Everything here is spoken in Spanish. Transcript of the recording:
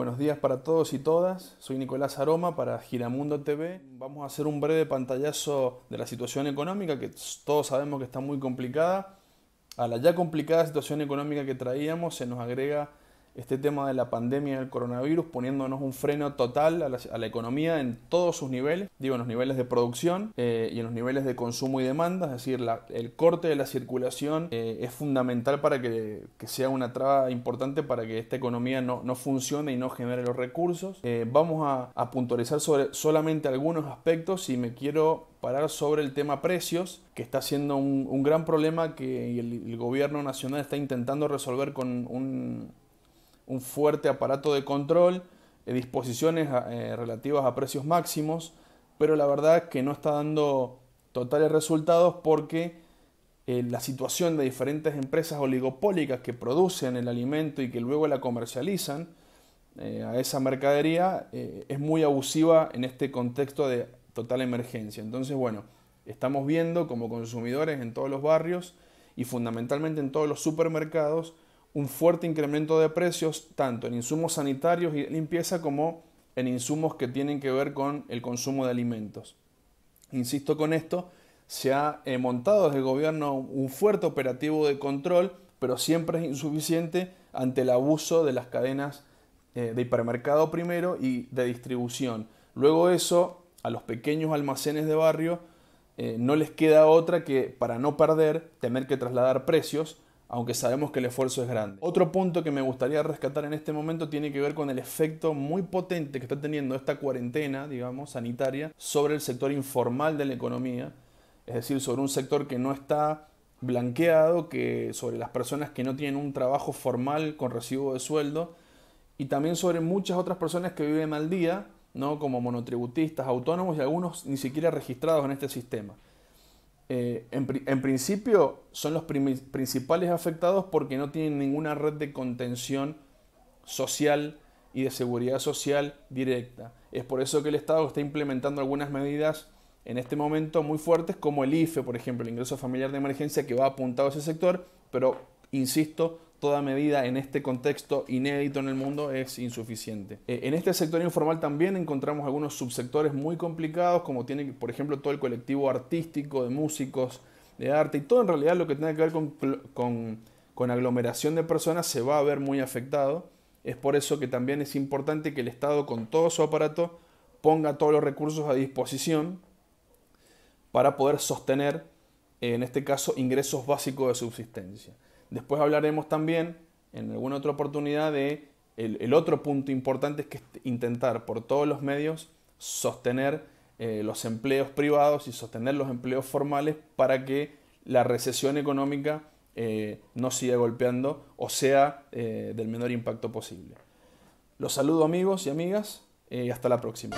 buenos días para todos y todas. Soy Nicolás Aroma para Giramundo TV. Vamos a hacer un breve pantallazo de la situación económica que todos sabemos que está muy complicada. A la ya complicada situación económica que traíamos se nos agrega este tema de la pandemia del coronavirus, poniéndonos un freno total a la, economía en todos sus niveles, digo, en los niveles de producción eh, y en los niveles de consumo y demanda, es decir, el corte de la circulación eh, es fundamental para que, sea una traba importante para que esta economía no, funcione y no genere los recursos. Eh, vamos a, puntualizar sobre solamente algunos aspectos y me quiero parar sobre el tema precios, que está siendo un, gran problema que el, gobierno nacional está intentando resolver con un, un fuerte aparato de control, eh, disposiciones ah, eh, relativas a precios máximos, pero la verdad que no está dando totales resultados porque eh, la situación de diferentes empresas oligopólicas que producen el alimento y que luego la comercializan a esa mercadería es muy abusiva en este contexto de total emergencia. Entonces, bueno, estamos viendo como consumidores en todos los barrios y fundamentalmente en todos los supermercados, un fuerte incremento de precios tanto en insumos sanitarios y limpieza como en insumos que tienen que ver con el consumo de alimentos. Insisto con esto, se ha eh, montado desde el gobierno un fuerte operativo de control, pero siempre es insuficiente ante el abuso de las cadenas eh, de hipermercado primero y de distribución. Luego eso, a los pequeños almacenes de barrio eh, no les queda otra que, para no perder, tener que trasladar precios aunque sabemos que el esfuerzo es grande. Otro punto que me gustaría rescatar en este momento tiene que ver con el efecto muy potente que está teniendo esta cuarentena, digamos, sanitaria, sobre el sector informal de la economía, es decir, sobre un sector que no está blanqueado, que sobre las personas que no tienen un trabajo formal con recibo de sueldo y también sobre muchas otras personas que viven mal día, ¿no? como monotributistas, autónomos y algunos ni siquiera registrados en este sistema. Eh, en, en, principio son los principales afectados porque no tienen ninguna red de contención social y de seguridad social directa. Es por eso que el Estado está implementando algunas medidas en este momento muy fuertes como el IFE, por ejemplo, el ingreso familiar de emergencia que va apuntado a ese sector, pero Insisto, toda medida en este contexto inédito en el mundo es insuficiente. Eh, en este sector informal también encontramos algunos subsectores muy complicados, como tiene, por ejemplo, todo el colectivo artístico, de músicos, de arte, y todo en realidad lo que tenga que ver con, con aglomeración de personas se va a ver muy afectado. Es por eso que también es importante que el Estado, con todo su aparato, ponga todos los recursos a disposición para poder sostener, en este caso, ingresos básicos de subsistencia. Después hablaremos también en alguna otra oportunidad de el, otro punto importante es que es intentar por todos los medios sostener eh, los empleos privados y sostener los empleos formales para que la recesión económica eh, no siga golpeando o sea eh, del menor impacto posible. Los saludo amigos y amigas y hasta la próxima.